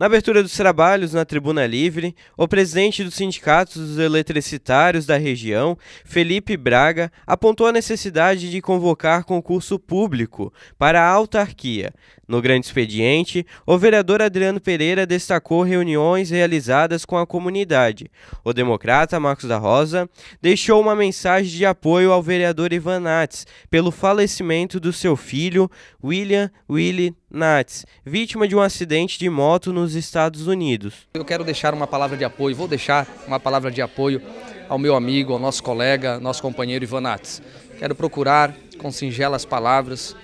Na abertura dos trabalhos na Tribuna Livre, o presidente dos sindicatos dos eletricitários da região, Felipe Braga, apontou a necessidade de convocar concurso público para a autarquia. No grande expediente, o vereador Adriano Pereira destacou reuniões realizadas com a comunidade. O democrata Marcos da Rosa deixou uma mensagem de apoio ao vereador Ivan Nates pelo falecimento do seu filho, William Willy Nats, vítima de um acidente de moto nos Estados Unidos. Eu quero deixar uma palavra de apoio, vou deixar uma palavra de apoio ao meu amigo, ao nosso colega, nosso companheiro Ivan Nats. Quero procurar, com singelas palavras,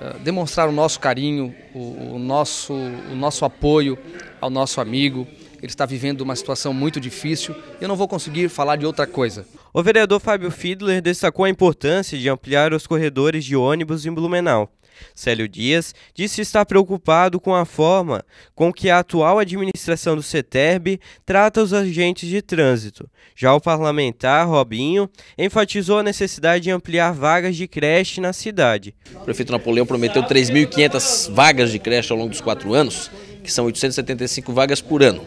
eh, demonstrar o nosso carinho, o, o nosso, o nosso apoio ao nosso amigo, ele está vivendo uma situação muito difícil e eu não vou conseguir falar de outra coisa. O vereador Fábio Fiedler destacou a importância de ampliar os corredores de ônibus em Blumenau. Célio Dias disse estar preocupado com a forma com que a atual administração do CETERB trata os agentes de trânsito. Já o parlamentar Robinho enfatizou a necessidade de ampliar vagas de creche na cidade. O prefeito Napoleão prometeu 3.500 vagas de creche ao longo dos quatro anos, que são 875 vagas por ano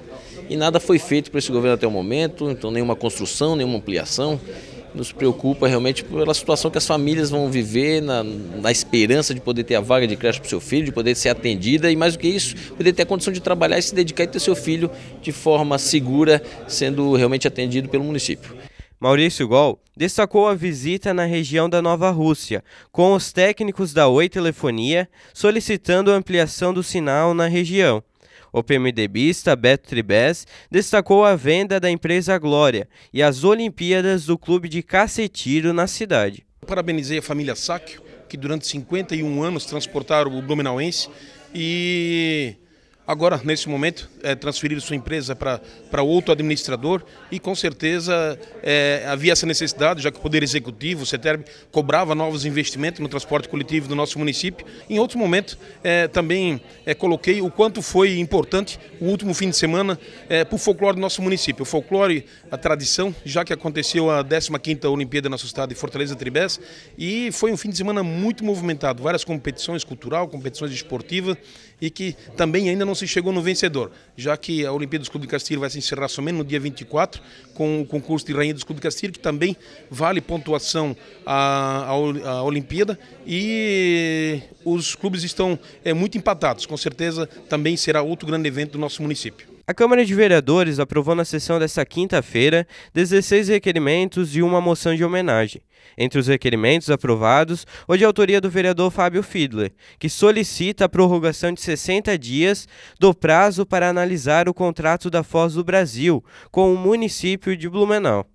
e nada foi feito por esse governo até o momento, então nenhuma construção, nenhuma ampliação. Nos preocupa realmente pela situação que as famílias vão viver, na, na esperança de poder ter a vaga de creche para o seu filho, de poder ser atendida e, mais do que isso, poder ter a condição de trabalhar e se dedicar e ter seu filho de forma segura, sendo realmente atendido pelo município. Maurício Gol destacou a visita na região da Nova Rússia, com os técnicos da Oi Telefonia solicitando a ampliação do sinal na região. O PMDBista Beto Tribes destacou a venda da empresa Glória e as Olimpíadas do Clube de Cacetiro na cidade. Parabenizei a família Sáquio, que durante 51 anos transportaram o Blumenauense e agora, nesse momento, é, transferir sua empresa para outro administrador e com certeza é, havia essa necessidade, já que o Poder Executivo, o CETERB, cobrava novos investimentos no transporte coletivo do nosso município. Em outro momento é, também é, coloquei o quanto foi importante o último fim de semana é, para o folclore do nosso município. O folclore, a tradição, já que aconteceu a 15ª Olimpíada na nosso estado de Fortaleza Tribés e foi um fim de semana muito movimentado, várias competições cultural, competições esportivas e que também ainda não se chegou no vencedor já que a Olimpíada dos Clubes de Castilho vai se encerrar somente no dia 24, com o concurso de Rainha dos Clubes de Castilho, que também vale pontuação à, à, Olimpíada. E os clubes estão é, muito empatados, com certeza também será outro grande evento do nosso município. A Câmara de Vereadores aprovou na sessão desta quinta-feira 16 requerimentos e uma moção de homenagem. Entre os requerimentos aprovados, o de autoria do vereador Fábio Fidler, que solicita a prorrogação de 60 dias do prazo para analisar o contrato da Foz do Brasil com o município de Blumenau.